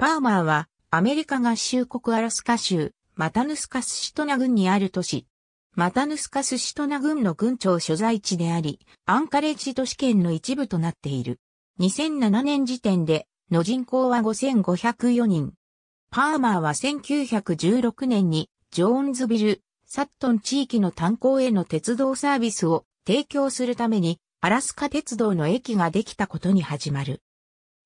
パーマーはアメリカ合衆国アラスカ州マタヌスカスシトナ郡にある都市。マタヌスカスシトナ郡の郡庁所在地であり、アンカレッジ都市圏の一部となっている。2007年時点での人口は5504人。パーマーは1916年にジョーンズビル、サットン地域の炭鉱への鉄道サービスを提供するためにアラスカ鉄道の駅ができたことに始まる。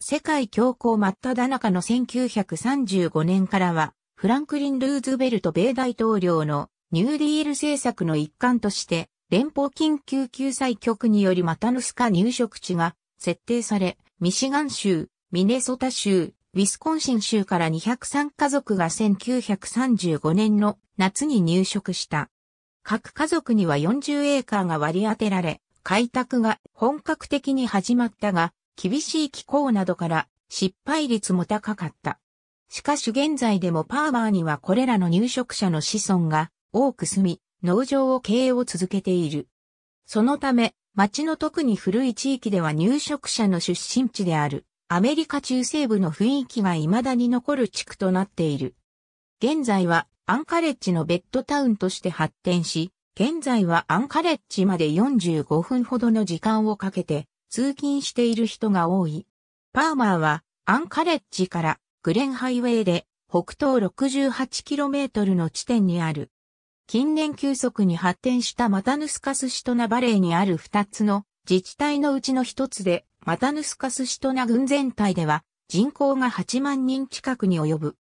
世界恐慌真っ只中の1935年からは、フランクリン・ルーズベルト米大統領のニューディール政策の一環として、連邦緊急救済局によりマタヌスカ入植地が設定され、ミシガン州、ミネソタ州、ウィスコンシン州から203家族が1935年の夏に入植した。各家族には40エーカーが割り当てられ、開拓が本格的に始まったが、厳しい気候などから失敗率も高かった。しかし現在でもパーマーにはこれらの入植者の子孫が多く住み、農場を経営を続けている。そのため、町の特に古い地域では入植者の出身地であるアメリカ中西部の雰囲気が未だに残る地区となっている。現在はアンカレッジのベッドタウンとして発展し、現在はアンカレッジまで45分ほどの時間をかけて通勤している人が多い。パーマーはアンカレッジからグレンハイウェイで北東 68km の地点にある。近年急速に発展したマタヌスカスシトナバレーにある2つの自治体のうちの1つで、マタヌスカスシトナ軍全体では人口が8万人近くに及ぶ。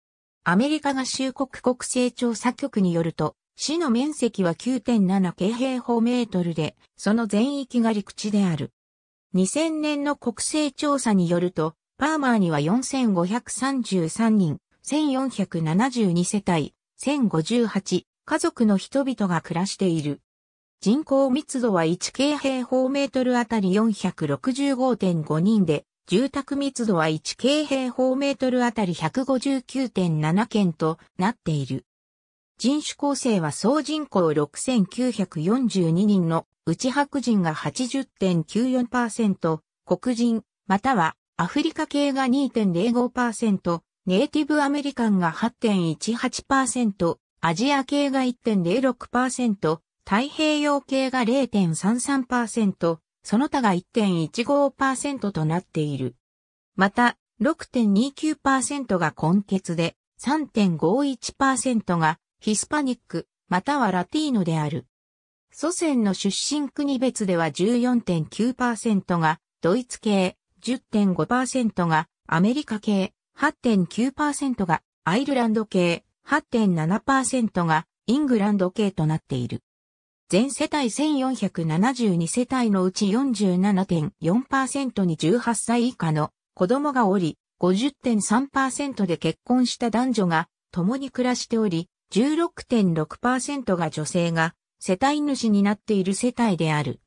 アメリカ合衆国国勢調査局によると、市の面積は9.7平方メートルで、その全域が陸地である。2000年の国勢調査によると、パーマーには4533人、1472世帯、1058家族の人々が暮らしている。人口密度は1 k 平方メートルあたり465.5人で、住宅密度は1 k 平方メートルあたり159.7件となっている。人種構成は総人口6942人のうち白人が80.94%、黒人、またはアフリカ系が2.05%、ネイティブアメリカンが8.18%、アジア系が1.06%、太平洋系が0.33%、その他が1.15%となっている。また、6.29%が根血で、3.51%がヒスパニック、またはラティーノである。祖先の出身国別では14.9%がドイツ系、10.5%がアメリカ系、8.9%がアイルランド系、8.7%がイングランド系となっている。全世帯1472世帯のうち47.4%に18歳以下の子供がおり、50.3%で結婚した男女が共に暮らしており、16.6%が女性が世帯主になっている世帯である。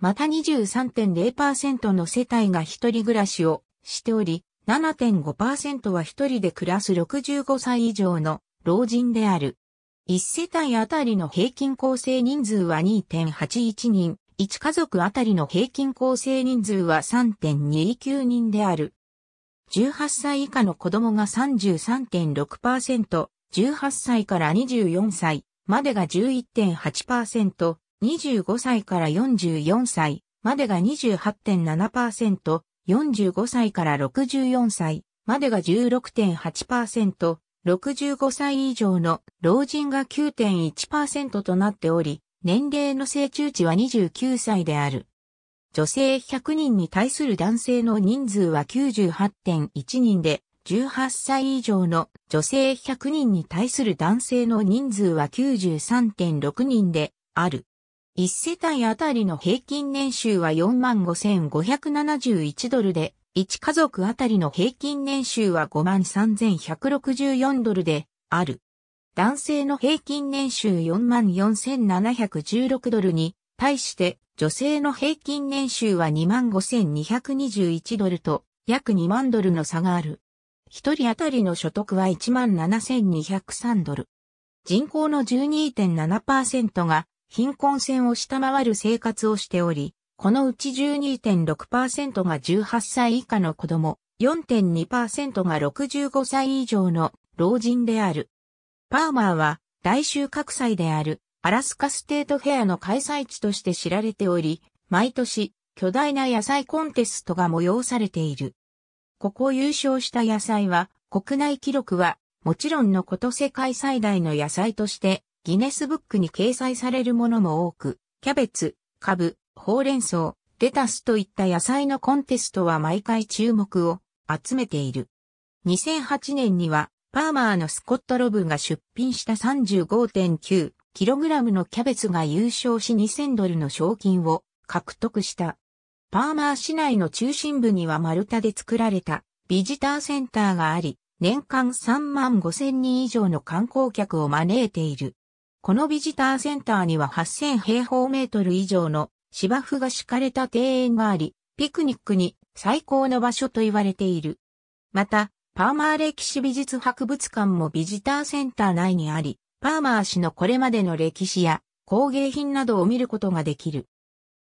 また23.0%の世帯が一人暮らしをしており、7.5%は一人で暮らす65歳以上の老人である。1世帯あたりの平均構成人数は2.81人、1家族あたりの平均構成人数は3.29人である。18歳以下の子供が33.6%、18歳から24歳までが11.8%、25歳から44歳までが28.7%、45歳から64歳までが16.8%、65歳以上の老人が9.1%となっており、年齢の成中値は29歳である。女性100人に対する男性の人数は98.1人で、18歳以上の女性100人に対する男性の人数は93.6人である。1世帯あたりの平均年収は45,571ドルで、1家族あたりの平均年収は53,164ドルである。男性の平均年収44,716ドルに対して女性の平均年収は25,221ドルと約2万ドルの差がある。一人当たりの所得は17,203ドル。人口の12.7%が貧困線を下回る生活をしており、このうち12.6%が18歳以下の子供、4.2%が65歳以上の老人である。パーマーは大収穫祭であるアラスカステートフェアの開催地として知られており、毎年巨大な野菜コンテストが催されている。ここ優勝した野菜は、国内記録は、もちろんのこと世界最大の野菜として、ギネスブックに掲載されるものも多く、キャベツ、カブ、ほうれん草、レタスといった野菜のコンテストは毎回注目を集めている。2008年には、パーマーのスコット・ロブが出品した 35.9kg のキャベツが優勝し2000ドルの賞金を獲得した。パーマー市内の中心部には丸太で作られたビジターセンターがあり、年間3万5千人以上の観光客を招いている。このビジターセンターには8000平方メートル以上の芝生が敷かれた庭園があり、ピクニックに最高の場所と言われている。また、パーマー歴史美術博物館もビジターセンター内にあり、パーマー氏のこれまでの歴史や工芸品などを見ることができる。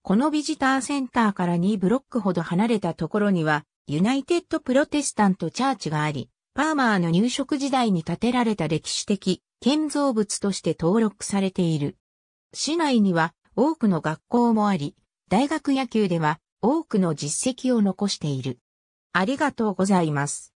このビジターセンターから2ブロックほど離れたところには、ユナイテッド・プロテスタント・チャーチがあり、パーマーの入植時代に建てられた歴史的建造物として登録されている。市内には多くの学校もあり、大学野球では多くの実績を残している。ありがとうございます。